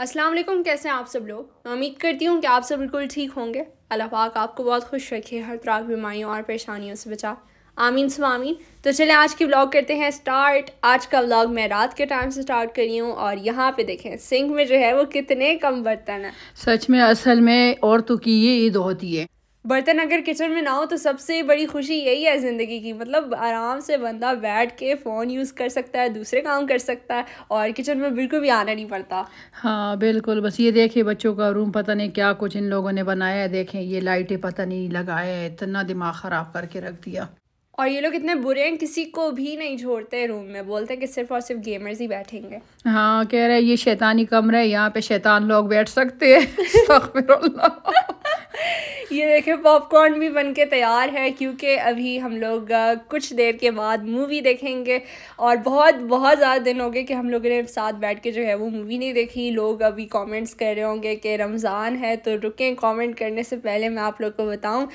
अस्सलाम वालेकुम कैसे हैं आप सब लोग मैं उम्मीद करती हूँ कि आप सब बिल्कुल ठीक होंगे अल्लाह पाक आपको बहुत खुश रखे हर तरह की बीमारियों और परेशानियों से बचा आमीन सुमीन तो चले आज की व्लॉग करते हैं स्टार्ट आज का व्लॉग मैं रात के टाइम से स्टार्ट करी हूँ और यहाँ पे देखें सिंक में जो है वो कितने कम बर्तन है सच में असल में औरतों की ये ईद होती है बर्तन अगर किचन में ना हो तो सबसे बड़ी खुशी यही है ज़िंदगी की मतलब आराम से बंदा बैठ के फ़ोन यूज़ कर सकता है दूसरे काम कर सकता है और किचन में बिल्कुल भी आना नहीं पड़ता हाँ बिल्कुल बस ये देखिए बच्चों का रूम पता नहीं क्या कुछ इन लोगों ने बनाया है देखें ये लाइटें पता नहीं लगाया है इतना दिमाग ख़राब करके रख दिया और ये लोग इतने बुरे हैं किसी को भी नहीं छोड़ते रूम में बोलते हैं कि सिर्फ और सिर्फ गेमर्स ही बैठेंगे हाँ कह रहे हैं ये शैतानी कमरा है यहाँ पे शैतान लोग बैठ सकते हैं ये देखें पॉपकॉर्न भी बन के तैयार है क्योंकि अभी हम लोग कुछ देर के बाद मूवी देखेंगे और बहुत बहुत ज़्यादा दिन हो गए कि हम लोगों ने साथ बैठ के जो है वो मूवी नहीं देखी लोग अभी कमेंट्स कर रहे होंगे कि रमज़ान है तो रुकें कमेंट करने से पहले मैं आप लोग को बताऊँ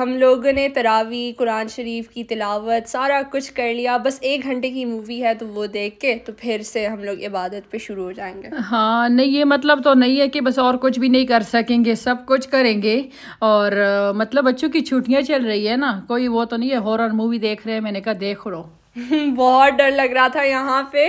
हम लोगों ने तरावी कुरान शरीफ की तिलावत सारा कुछ कर लिया बस एक घंटे की मूवी है तो वो देख के तो फिर से हम लोग इबादत पर शुरू हो जाएंगे हाँ नहीं ये मतलब तो नहीं है कि बस और कुछ भी नहीं कर सकेंगे सब कुछ करेंगे करेंगे और मतलब बच्चों की छुट्टियां चल रही है ना कोई वो तो नहीं है हॉरर मूवी देख रहे हैं मैंने कहा देख लो बहुत डर लग रहा था यहाँ पे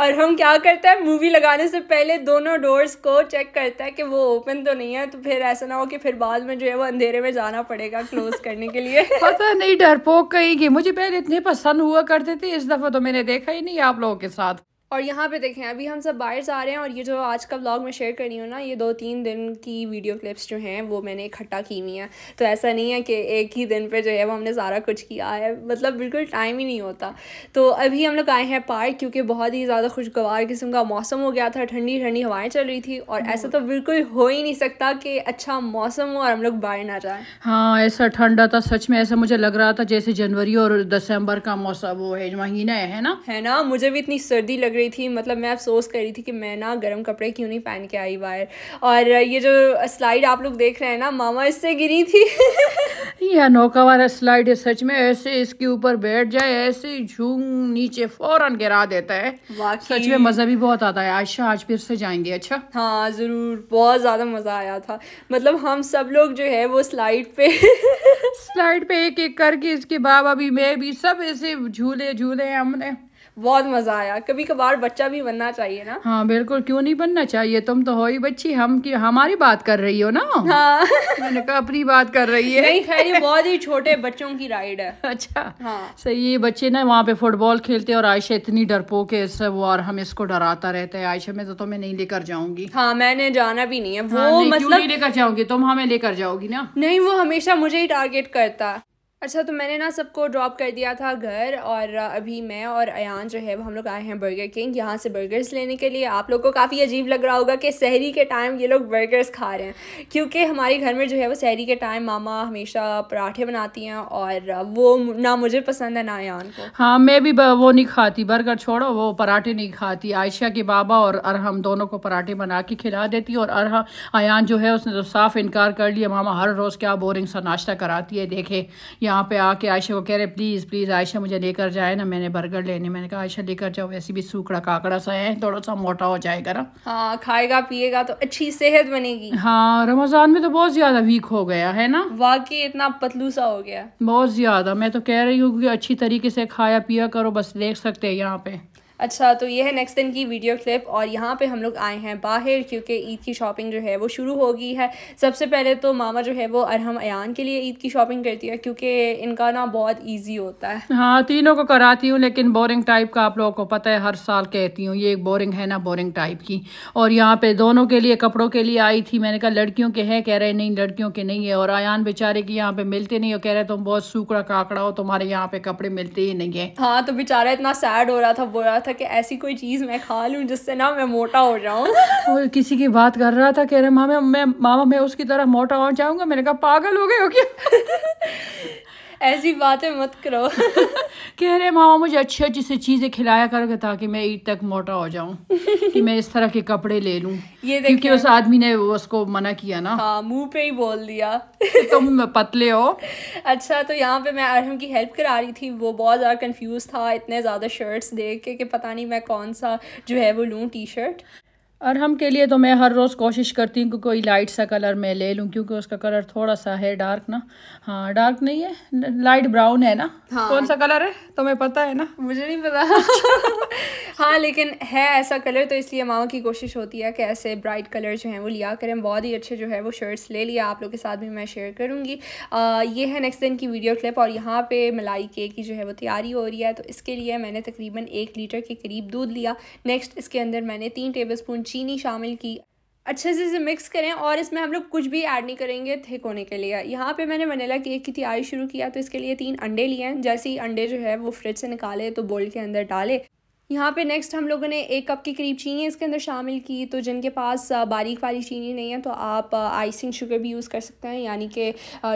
और हम क्या करते हैं मूवी लगाने से पहले दोनों डोर्स को चेक करता है कि वो ओपन तो नहीं है तो फिर ऐसा ना हो कि फिर बाद में जो है वो अंधेरे में जाना पड़ेगा क्लोज करने के लिए पता नहीं डरपोक कहेगी मुझे पहले इतने पसंद हुआ करते थे इस दफ़ा तो मैंने देखा ही नहीं आप लोगों के साथ और यहाँ पे देखें अभी हम सब बाहर जा रहे हैं और ये जो आज का व्लॉग मैं शेयर कर रही हूँ ना ये दो तीन दिन की वीडियो क्लिप्स जो हैं वो मैंने इकट्ठा की हुई हैं तो ऐसा नहीं है कि एक ही दिन पे जो है वो हमने सारा कुछ किया है मतलब बिल्कुल टाइम ही नहीं होता तो अभी हम लोग आए हैं पार्क क्योंकि बहुत ही ज़्यादा खुशगवार किस्म का मौसम हो गया था ठंडी ठंडी हवाएं चल रही थी और ऐसा तो बिल्कुल हो ही नहीं सकता कि अच्छा मौसम हो और हम लोग बाहर ना जाए हाँ ऐसा ठंडा था सच में ऐसा मुझे लग रहा था जैसे जनवरी और दिसंबर का मौसम वो है महीना है ना है ना मुझे भी इतनी सर्दी लग रही रही थी मतलब मैं अफसोस कर रही थी कि मैं ना गर्म कपड़े क्यों नहीं पहन के आई बाहर और ये जो स्लाइड आप लोग देख रहे हैं ना मामा इससे गिरी थी यह नौका वाला स्लाइड है सच में ऐसे इसके ऊपर बैठ जाए ऐसे झूम नीचे फौरन गिरा देता है सच में मज़ा भी बहुत आता है आयशा आज फिर से जाएंगे अच्छा हाँ ज़रूर बहुत ज़्यादा मज़ा आया था मतलब हम सब लोग जो है वो स्लाइड पे स्लाइड पे एक एक करके इसके बाबा भी मैं भी सब ऐसे झूले झूले हमने बहुत मजा आया कभी कभार बच्चा भी बनना चाहिए ना हाँ बिल्कुल क्यों नहीं बनना चाहिए तुम तो हो ही बच्ची हम की हमारी बात कर रही हो ना हाँ मैंने कहा अपनी बात कर रही है नहीं खैर ये बहुत ही छोटे बच्चों की राइड है अच्छा हाँ सही बच्चे ना वहाँ पे फुटबॉल खेलते और आयशा इतनी डरपोक है इससे वो और हम इसको डराता रहता है आयशा मैं तो तुम्हें नहीं लेकर जाऊंगी हाँ मैंने जाना भी नहीं है हाँ, वो मतलब लेकर जाऊंगी तुम हमें लेकर जाओगी ना नहीं वो हमेशा मुझे ही टारगेट करता अच्छा तो मैंने ना सबको ड्रॉप कर दिया था घर और अभी मैं और अयान जो है वो हम लोग आए हैं बर्गर किंग यहाँ से बर्गर्स लेने के लिए आप लोग को काफ़ी अजीब लग रहा होगा कि शहरी के टाइम ये लोग बर्गर्स खा रहे हैं क्योंकि हमारे घर में जो है वो शहरी के टाइम मामा हमेशा पराठे बनाती हैं और वो ना मुझे पसंद है ना अयान को हाँ मैं भी वो नहीं खाती बर्गर छोड़ो वो पराठे नहीं खाती आयशा के बाबा और अरहम दोनों को पराठे बना के खिला देती और अरहम अयान जो है उसने तो साफ इनकार कर लिया मामा हर रोज़ क्या बोरिंग सा नाश्ता कराती है देखे या यहाँ पे आके आयशा को कह रहे प्लीज़ प्लीज़ आयशा मुझे लेकर जाए ना मैंने बर्गर लेने मैंने कहा आयशा लेकर जाओ वैसे भी सूखड़ा काकड़ा सा है थोड़ा सा मोटा हो जाएगा ना हाँ खाएगा पिएगा तो अच्छी सेहत बनेगी हाँ रमज़ान में तो बहुत ज़्यादा वीक हो गया है ना वाकई इतना पतलू सा हो गया बहुत ज़्यादा मैं तो कह रही हूँ अच्छी तरीके से खाया पिया करो बस देख सकते है यहाँ पे अच्छा तो ये है नेक्स्ट दिन की वीडियो क्लिप और यहाँ पे हम लोग आए हैं बाहर क्योंकि ईद की शॉपिंग जो है वो शुरू हो गई है सबसे पहले तो मामा जो है वो अरहम अयान के लिए ईद की शॉपिंग करती है क्योंकि इनका ना बहुत ईजी होता है हाँ तीनों को कराती हूँ लेकिन बोरिंग टाइप का आप लोगों को पता है हर साल कहती हूँ ये एक बोरिंग है ना बोरिंग टाइप की और यहाँ पे दोनों के लिए कपड़ों के लिए आई थी मैंने कहा लड़कियों के है कह रहे नहीं लड़कियों के नहीं है और अयान बेचारे की यहाँ पे मिलते नहीं हो कह रहे तुम बहुत सूखड़ा काकड़ा हो तुम्हारे यहाँ पे कपड़े मिलते ही नहीं है हाँ तो बेचारा इतना सैड हो रहा था बोल रहा था था कि ऐसी कोई चीज़ मैं खा लूँ जिससे ना मैं मोटा हो जाऊँ और किसी की बात कर रहा था कह रहे मामा मैं मामा मैं उसकी तरह मोटा हो जाऊँगा मैंने कहा पागल हो गए हो क्या ऐसी बातें मत करो कह रहे मामा मुझे अच्छी अच्छी से चीज़ें खिलाया करोगे ताकि मैं ईद तक मोटा हो जाऊँ कि मैं इस तरह के कपड़े ले लूँ ये क्योंकि उस आदमी ने उसको मना किया ना हाँ मुंह पे ही बोल दिया तुम पतले हो अच्छा तो यहाँ पे मैं अरहम की हेल्प करा रही थी वो बहुत ज़्यादा कंफ्यूज था इतने ज़्यादा शर्ट्स देख के कि पता नहीं मैं कौन सा जो है वो लूँ टी शर्ट हम के लिए तो मैं हर रोज़ कोशिश करती हूँ कि कोई लाइट सा कलर मैं ले लूँ क्योंकि उसका कलर थोड़ा सा है डार्क ना हाँ डार्क नहीं है लाइट ब्राउन है ना हाँ। कौन सा कलर है तुम्हें पता है ना मुझे नहीं पता हाँ लेकिन है ऐसा कलर तो इसलिए माओ की कोशिश होती है कि ऐसे ब्राइट कलर जो हैं वो लिया करें बहुत ही अच्छे जो है वो शर्ट्स ले लिया आप लोग के साथ भी मैं शेयर करूँगी ये है नेक्स्ट दिन की वीडियो क्लिप और यहाँ पर मलाई के की जो है वो तैयारी हो रही है तो इसके लिए मैंने तकरीबन एक लीटर के करीब दूध लिया नेक्स्ट इसके अंदर मैंने तीन टेबल स्पून चीनी शामिल की अच्छे से इसे मिक्स करें और इसमें हम लोग कुछ भी ऐड नहीं करेंगे थिक होने के लिए यहाँ पे मैंने वनीला केक की तैयारी शुरू किया तो इसके लिए तीन अंडे लिए हैं जैसे ही अंडे जो है वो फ्रिज से निकाले तो बोल के अंदर डाले यहाँ पे नेक्स्ट हम लोगों ने एक कप के करीब चीनी इसके अंदर शामिल की तो जिनके पास बारीक वाली चीनी नहीं है तो आप आइसिंग शुगर भी यूज़ कर सकते हैं यानी कि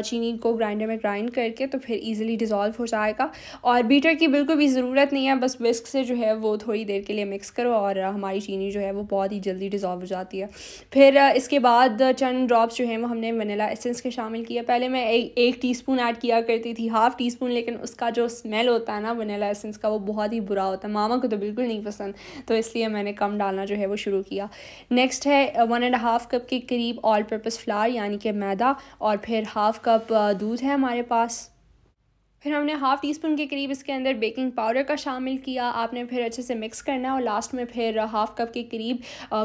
चीनी को ग्राइंडर में ग्राइंड करके तो फिर ईजिली डिज़ोल्व हो जाएगा और बीटर की बिल्कुल भी ज़रूरत नहीं है बस विस्क से जो है वो थोड़ी देर के लिए मिक्स करो और हमारी चीनी जो है वो बहुत ही जल्दी डिज़ोल्व हो जाती है फिर इसके बाद चंद ड्रॉप्स जो हैं वो हमने वनीला एसेंस के शामिल किया पहले मैं एक टी स्पून ऐड किया करती थी हाफ़ टी स्पून लेकिन उसका जो स्मेल होता है ना वनीला एसेंस का वो बहुत ही बुरा होता है मामा को तो बिल्कुल नहीं पसंद तो इसलिए मैंने कम डालना जो है वो शुरू किया नेक्स्ट है वन एंड हाफ़ कप के करीब ऑल पर्पज़ फ्लार यानी कि मैदा और फिर हाफ़ कप uh, दूध है हमारे पास फिर हमने हाफ़ टी स्पून के करीब इसके अंदर बेकिंग पाउडर का शामिल किया आपने फिर अच्छे से मिक्स करना है और लास्ट में फिर हाफ़ कप के करीब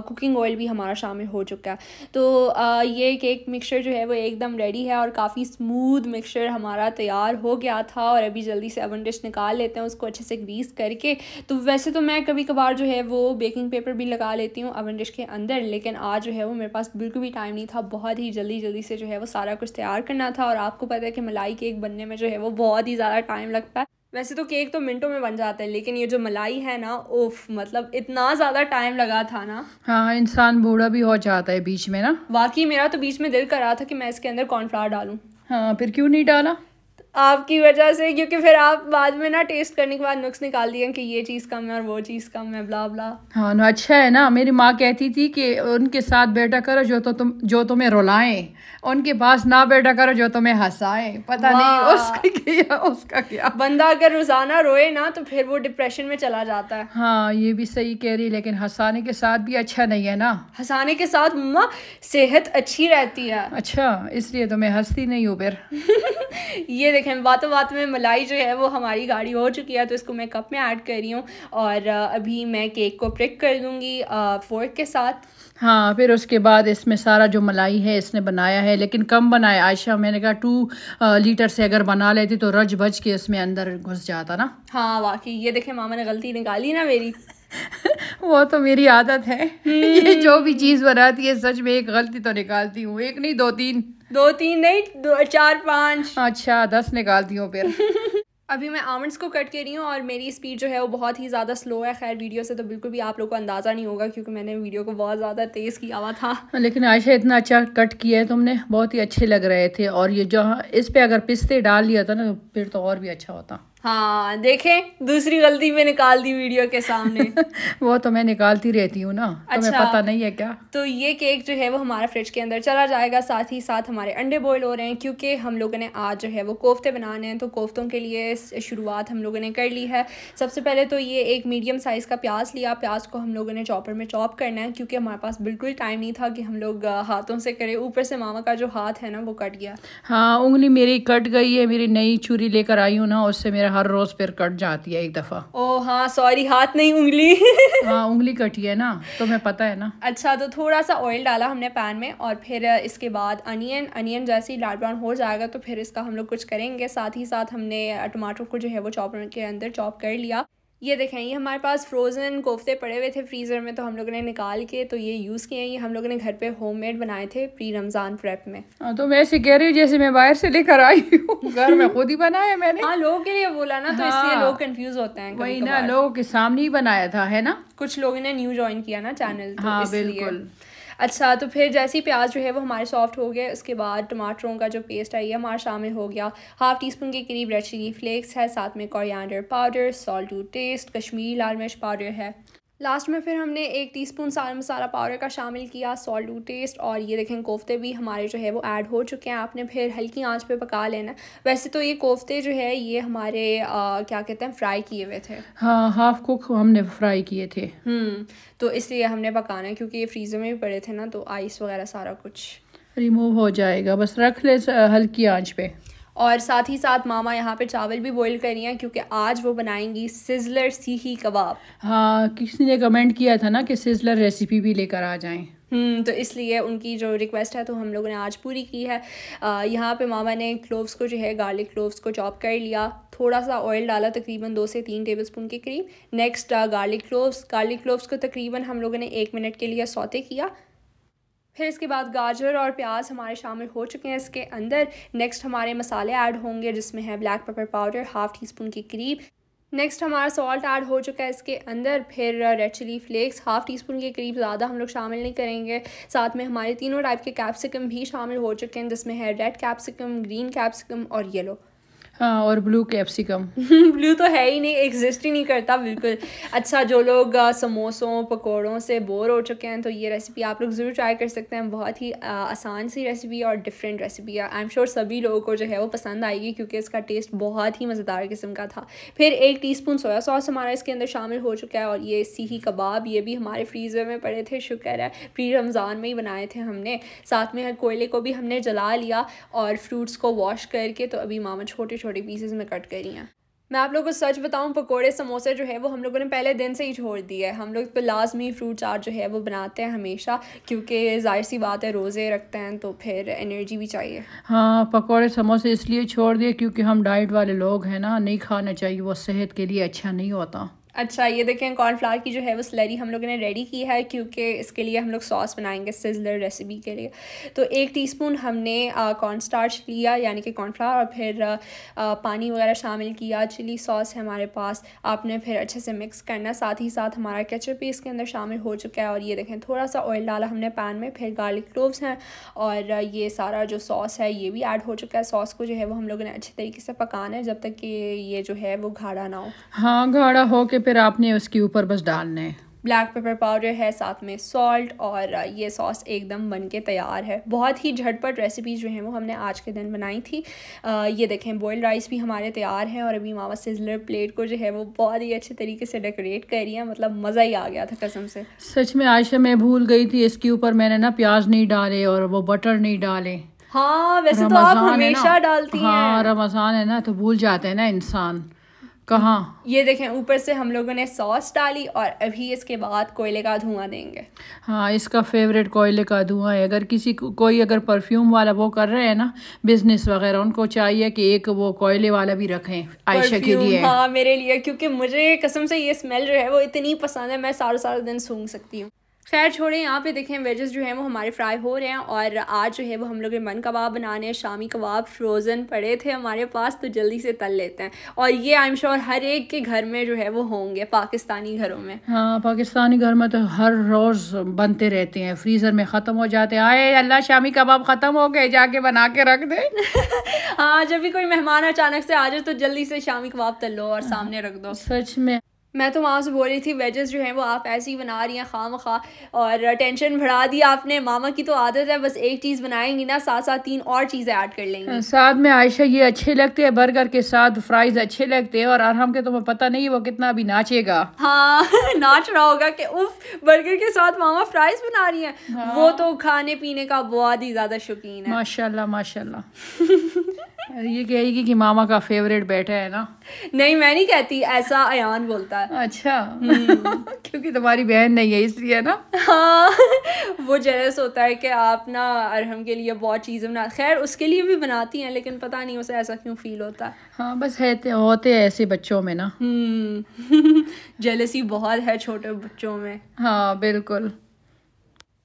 कुकिंग ऑयल भी हमारा शामिल हो चुका है तो आ, ये केक मिक्सचर जो है वो एकदम रेडी है और काफ़ी स्मूथ मिक्सचर हमारा तैयार हो गया था और अभी जल्दी से अवन डिश निकाल लेते हैं उसको अच्छे से ग्रीस करके तो वैसे तो मैं कभी कभार जो है वो बेकिंग पेपर भी लगा लेती हूँ अवन डिश के अंदर लेकिन आज जो है वो मेरे पास बिल्कुल भी टाइम नहीं था बहुत ही जल्दी जल्दी से जो है वो सारा कुछ तैयार करना था और आपको पता है कि मलाई केक बनने में जो है वो बहुत ही ही ज़्यादा टाइम लगता है वैसे तो केक तो मिनटों में बन जाता है लेकिन ये जो मलाई है ना उफ मतलब इतना ज़्यादा टाइम लगा था ना हाँ, हाँ इंसान बूढ़ा भी हो जाता है बीच में ना वाकई मेरा तो बीच में दिल कर रहा था कि मैं इसके अंदर कॉर्नफ्लावर डालू हाँ फिर क्यों नहीं डाला आपकी वजह से क्योंकि फिर आप बाद में ना टेस्ट करने के बाद नुक्स निकाल दिए कि ये चीज़ कम है और वो चीज़ कम है ब्ला ब्ला हाँ ना अच्छा है ना मेरी माँ कहती थी कि उनके साथ बैठा करो जो तो तुम जो तुम्हें रुलाएं उनके पास ना बैठा करो जो तुम्हें हंसाएं पता नहीं उसका क्या उसका क्या बंदा अगर रोज़ाना रोए ना तो फिर वो डिप्रेशन में चला जाता है हाँ ये भी सही कह रही लेकिन हंसाने के साथ भी अच्छा नहीं है ना हंसाने के साथ मम्मा सेहत अच्छी रहती है अच्छा इसलिए तो मैं हंसती नहीं हूँ फिर ये देखें बातों बात में मलाई जो है वो हमारी गाड़ी हो चुकी है तो इसको मैं कप में ऐड कर रही हूँ और अभी मैं केक को प्रिक कर दूँगी फोर्क के साथ हाँ फिर उसके बाद इसमें सारा जो मलाई है इसने बनाया है लेकिन कम बनाया आयशा मैंने कहा टू लीटर से अगर बना लेती तो रज बज के इसमें अंदर घुस जाता ना हाँ वाकई ये देखें मामा ने गलती निकाली ना मेरी वो तो मेरी आदत है हम्म। ये जो भी चीज़ बनाती है सच में एक गलती तो निकालती हूँ एक नहीं दो तीन दो तीन नहीं दो चार पाँच अच्छा दस निकालती हूँ फिर अभी मैं आमंड्स को कट कर रही हूँ और मेरी स्पीड जो है वो बहुत ही ज़्यादा स्लो है खैर वीडियो से तो बिल्कुल भी आप लोग को अंदाज़ा नहीं होगा क्योंकि मैंने वीडियो को बहुत ज़्यादा तेज़ किया हुआ था लेकिन आयशा इतना अच्छा कट किया है तुमने बहुत ही अच्छे लग रहे थे और ये जो इस पर अगर पिस्ते डाल लिया था ना तो फिर तो और भी अच्छा होता हाँ देखें दूसरी गलती में निकाल दी वीडियो के सामने वो तो मैं निकालती रहती हूँ ना तो अच्छा, तुम्हें पता नहीं है क्या तो ये केक जो है वो हमारा फ्रिज के अंदर चला जाएगा साथ ही साथ हमारे अंडे बॉयल हो रहे हैं क्योंकि हम लोगों ने आज जो है वो कोफ्ते बनाने हैं तो कोफ्तों के लिए शुरुआत हम लोगों ने कर ली है सबसे पहले तो ये एक मीडियम साइज़ का प्याज लिया प्याज को हम लोगों ने चॉपर में चॉप करना है क्योंकि हमारे पास बिल्कुल टाइम नहीं था कि हम लोग हाथों से करें ऊपर से मामा का जो हाथ है ना वो कट गया हाँ उंगली मेरी कट गई है मेरी नई छुरी लेकर आई हूँ ना उससे मेरा हर रोज फिर कट जाती है एक दफा ओ हाँ सॉरी हाथ नहीं उंगली हाँ उंगली कटी है ना तो तो पता है ना अच्छा तो थोड़ा सा ऑयल डाला हमने पैन में और फिर इसके बाद अनियन अनियन जैसे ही लाल ब्राउन हो जाएगा तो फिर इसका हम लोग कुछ करेंगे साथ ही साथ हमने टमाटर को जो है वो चॉपर के अंदर चॉप कर लिया ये देखें ये हमारे पास फ्रोज़न कोफ्ते पड़े हुए थे फ्रीज़र में तो हम लोगों ने निकाल के तो ये यूज़ किए हैं ये हम लोगों ने घर पे होममेड बनाए थे प्री रमज़ान प्रेप में हाँ तो मैं ऐसे कह रही हूँ जैसे मैं बाहर से लेकर आई हूँ घर में खुद ही बनाया मैंने हाँ लोगों के लिए बोला ना तो हाँ, इसलिए लोग कन्फ्यूज होते हैं वही ना लोगों के सामने ही बनाया था है ना कुछ लोगों ने न्यू ज्वाइन किया ना चैनल तो हाँ बिल्कुल अच्छा तो फिर जैसे ही प्याज जो है वो हमारे सॉफ्ट हो गए उसके बाद टमाटरों का जो पेस्ट है ये हमारा शामिल हो गया हाफ टी स्पून के करीब रेड चिली फ्लेक्स है साथ में coriander powder salt to taste Kashmiri लाल मिर्च पाउडर है लास्ट में फिर हमने एक टीस्पून सारा मसाला पाउडर का शामिल किया सॉल्ट टू टेस्ट और ये देखें कोफ्ते भी हमारे जो है वो ऐड हो चुके हैं आपने फिर हल्की आंच पे पका लेना वैसे तो ये कोफ्ते जो है ये हमारे आ, क्या कहते हैं फ्राई किए हुए थे हाँ हाफ कुक हमने फ्राई किए थे हम्म, तो इसलिए हमने पकाना है क्योंकि ये फ्रीज़र में भी पड़े थे ना तो आइस वगैरह सारा कुछ रिमूव हो जाएगा बस रख ले हल्की आँच पर और साथ ही साथ मामा यहाँ पे चावल भी बॉईल कर रही हैं क्योंकि आज वो बनाएंगी सिजलर सीही कबाब हाँ किसी ने कमेंट किया था ना कि सिजलर रेसिपी भी लेकर आ जाएं हम्म, तो इसलिए उनकी जो रिक्वेस्ट है तो हम लोगों ने आज पूरी की है यहाँ पे मामा ने क्लोव्स को जो है गार्लिक क्लोव्स को चॉप कर लिया थोड़ा सा ऑयल डाला तकरीबन दो से तीन टेबल स्पून के करीब next garlic cloves garlic cloves को तकरीबन हम लोगों ने एक मिनट के लिए सौते किया फिर इसके बाद गाजर और प्याज हमारे शामिल हो चुके हैं इसके अंदर नेक्स्ट हमारे मसाले ऐड होंगे जिसमें है black pepper powder half teaspoon के करीब नेक्स्ट हमारा सॉल्ट ऐड हो चुका है इसके अंदर फिर red chilli flakes half teaspoon के करीब ज़्यादा हम लोग शामिल नहीं करेंगे साथ में हमारे तीनों टाइप के कैप्सिकम भी शामिल हो चुके हैं जिसमें है रेड कैप्सिकम ग्रीन कैप्सिकम और येलो हाँ और ब्लू कैप्सिकम ब्लू तो है ही नहीं एग्जिस्ट ही नहीं करता बिल्कुल अच्छा जो लोग समोसों पकौड़ों से बोर हो चुके हैं तो ये रेसिपी आप लोग ज़रूर ट्राई कर सकते हैं बहुत ही आसान सी रेसिपी और डिफरेंट रेसिपी है आई एम श्योर सभी लोगों को जो है वो पसंद आएगी क्योंकि इसका टेस्ट बहुत ही मज़ेदार किस्म का था फिर एक टी स्पून सोया सॉस हमारा इसके अंदर शामिल हो चुका है और ये सीही कबाब ये भी हमारे फ्रीज़र में पड़े थे शुक्र है फ्री रमज़ान में ही बनाए थे हमने साथ में कोयले को भी हमने जला लिया और फ्रूट्स को वॉश करके तो अभी मामा छोटे छोटे छोटे पीसेस में कट करी हैं मैं आप लोगों को सच बताऊं पकोड़े समोसे जो है वो हम लोगों ने पहले दिन से ही छोड़ दिया है हम लोग पर लाजमी फ्रूट चाट जो है वो बनाते हैं हमेशा क्योंकि जाहिर सी बात है रोज़े रखते हैं तो फिर एनर्जी भी चाहिए हाँ पकोड़े समोसे इसलिए छोड़ दिए क्योंकि हम डाइट वाले लोग हैं ना नहीं खाना चाहिए वो सेहत के लिए अच्छा नहीं होता अच्छा ये देखें कॉर्नफ्लावर की जो है वो स्लरी हम लोगों ने रेडी की है क्योंकि इसके लिए हम लोग सॉस बनाएंगे सिजलर रेसिपी के लिए तो एक टीस्पून हमने कॉर्न स्टार्च लिया यानी कि कॉर्नफ्लावर और फिर आ, पानी वगैरह शामिल किया चिली सॉस है हमारे पास आपने फिर अच्छे से मिक्स करना साथ ही साथ हमारा केचप भी इसके अंदर शामिल हो चुका है और ये देखें थोड़ा सा ऑयल डाला हमने पैन में फिर गार्लिक क्लोव्स हैं और ये सारा जो सॉस है ये भी ऐड हो चुका है सॉस को जो है वो हम लोगों ने अच्छे तरीके से पकाना है जब तक कि ये जो है वो घाड़ा ना हो हाँ घाड़ा हो के फिर आपने उसके ऊपर बस डालना है ब्लैक पेपर पाउडर है साथ में सॉल्ट और ये सॉस एकदम बन के तैयार है बहुत ही झटपट रेसिपीज जो हैं वो हमने आज के दिन बनाई थी आ, ये देखें बॉयल्ड राइस भी हमारे तैयार है और अभी मामा सिजलर प्लेट को जो है वो बहुत ही अच्छे तरीके से डेकोरेट कर रही है मतलब मज़ा ही आ गया था कसम से सच में आयशा मैं भूल गई थी इसके ऊपर मैंने ना प्याज नहीं डाले और वो बटर नहीं डाले हाँ वैसे तो आप हमेशा डालती हाँ, हैं हाँ रमज़ान है ना तो भूल जाते हैं ना इंसान कहा ये देखें ऊपर से हम लोगों ने सॉस डाली और अभी इसके बाद कोयले का धुआं देंगे हाँ इसका फेवरेट कोयले का धुआं है अगर किसी को, कोई अगर परफ्यूम वाला वो कर रहे हैं ना बिजनेस वगैरह उनको चाहिए कि एक वो कोयले वाला भी रखें आयशा के लिए हाँ मेरे लिए क्योंकि मुझे कसम से ये स्मेल जो है वो इतनी पसंद है मैं सारा सारा दिन सूंघ सकती हूँ खैर छोड़ें यहाँ पे देखें वेजेस जो हैं वो हमारे फ्राई हो रहे हैं और आज जो है वो हम लोग मन कबाब बनाने हैं शामी कबाब फ्रोज़न पड़े थे हमारे पास तो जल्दी से तल लेते हैं और ये आई एम श्योर हर एक के घर में जो है वो होंगे पाकिस्तानी घरों में हाँ पाकिस्तानी घर में तो हर रोज़ बनते रहते हैं फ्रीज़र में ख़त्म हो जाते हैं आए अल्लाह शामी कबाब ख़त्म हो गए जाके बना के रख दे हाँ जब भी कोई मेहमान अचानक से आ जाए तो जल्दी से शामी कबाब तल लो और सामने रख दो सच में मैं तो वहाँ से बोल रही थी वेजेस जो हैं वो आप ऐसे ही बना रही हैं खाम खा और टेंशन बढ़ा दी आपने मामा की तो आदत है बस एक चीज़ बनाएंगी ना साथ साथ तीन और चीज़ें ऐड कर लेंगी हाँ, साथ में आयशा ये अच्छे लगते हैं बर्गर के साथ फ्राइज अच्छे लगते हैं और आराम के तुम्हें तो पता नहीं वो कितना अभी नाचेगा हाँ नाच रहा होगा कि उफ बर्गर के साथ मामा फ्राइज बना रही हैं हाँ। वो तो खाने पीने का बहुत ही ज़्यादा शौकीन है माशाल्लाह माशाल्लाह ये कहेगी कि मामा का फेवरेट बेटा है ना नहीं मैं नहीं कहती ऐसा अयान बोलता है अच्छा हम्म। क्योंकि तुम्हारी बहन नहीं है इसलिए ना हाँ वो जेलस होता है कि आप ना अरहम के लिए बहुत चीज़ें बना खैर उसके लिए भी बनाती हैं लेकिन पता नहीं उसे ऐसा क्यों फील होता है हाँ बस है होते हैं ऐसे बच्चों में ना जेलसी हम्म। बहुत है छोटे बच्चों में हाँ बिल्कुल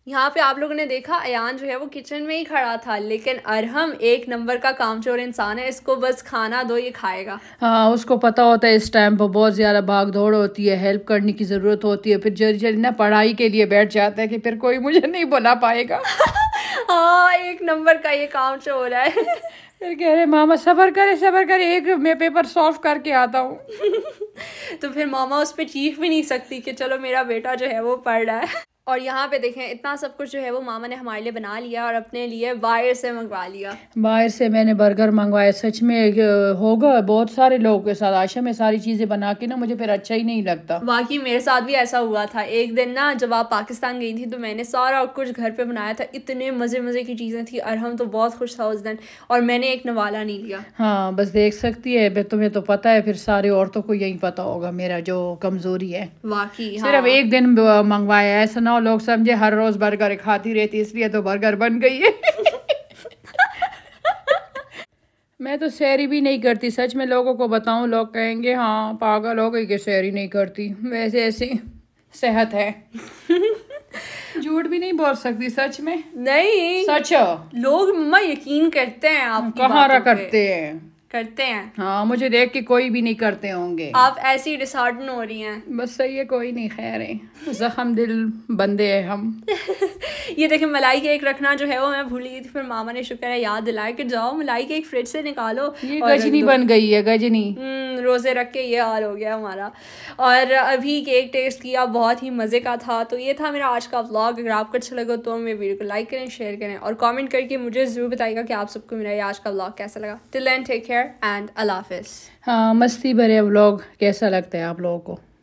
यहाँ पे आप लोगों ने देखा अयान जो है वो किचन में ही खड़ा था लेकिन अरहम एक नंबर का कामचोर इंसान है इसको बस खाना दो ये खाएगा हाँ उसको पता होता है इस टाइम पर बहुत ज़्यादा भाग दौड़ होती है हेल्प करने की ज़रूरत होती है फिर जल्दी जल्दी ना पढ़ाई के लिए बैठ जाता है कि फिर कोई मुझे नहीं बुला पाएगा हाँ एक नंबर का ये काम चोर है फिर कह रहे मामा सबर करे सबर करे एक मैं पेपर सॉल्व करके आता हूँ तो फिर मामा उस पर चीख भी नहीं सकती कि चलो मेरा बेटा जो है वो पढ़ रहा है और यहाँ पे देखें इतना सब कुछ जो है वो मामा ने हमारे लिए बना लिया और अपने लिए बाहर से मंगवा लिया बाहर से मैंने बर्गर मंगवाया सच में होगा बहुत सारे लोगों के साथ आशा में सारी चीज़ें बना के ना मुझे फिर अच्छा ही नहीं लगता बाकी मेरे साथ भी ऐसा हुआ था एक दिन ना जब आप पाकिस्तान गई थी तो मैंने सारा कुछ घर पे बनाया था इतने मज़े मज़े की चीज़ें थी और हम तो बहुत खुश था उस दिन और मैंने एक नवाला नहीं लिया हाँ बस देख सकती है तुम्हें तो पता है फिर सारी औरतों को यही पता होगा मेरा जो कमज़ोरी है बाकी सिर्फ हाँ। एक दिन मंगवाया ऐसा ना बनाओ लोग समझे हर रोज बर्गर खाती रहती इसलिए तो बर्गर बन गई है मैं तो सैरी भी नहीं करती सच में लोगों को बताऊं लोग कहेंगे हाँ पागल हो गई कि सैरी नहीं करती वैसे ऐसी सेहत है झूठ भी नहीं बोल सकती सच में नहीं सच लोग मम्मा यकीन करते हैं आप कहाँ करते हैं करते हैं हाँ मुझे देख के कोई भी नहीं करते होंगे आप ऐसी डिसऑर्डन हो रही हैं बस सही है कोई नहीं खैर है जख्म दिल बंदे हैं हम ये देखें मलाई केक रखना जो है वो मैं भूल गई थी फिर मामा ने शुक्र है याद दिलाया कि जाओ मलाई केक फ्रिज से निकालो ये गजनी बन गई है गजनी हम्म, रोज़े रख के ये हाल हो गया हमारा और अभी केक टेस्ट किया बहुत ही मज़े का था तो ये था मेरा आज का व्लॉग अगर आपको अच्छा लगा तो मेरे वीडियो को लाइक करें शेयर करें और कमेंट करके मुझे ज़रूर बताइएगा कि आप सबको मेरा ये आज का व्लॉग कैसा लगा till end take care and अल्लाह हाँ मस्ती भरे व्लॉग कैसा लगता है आप लोगों को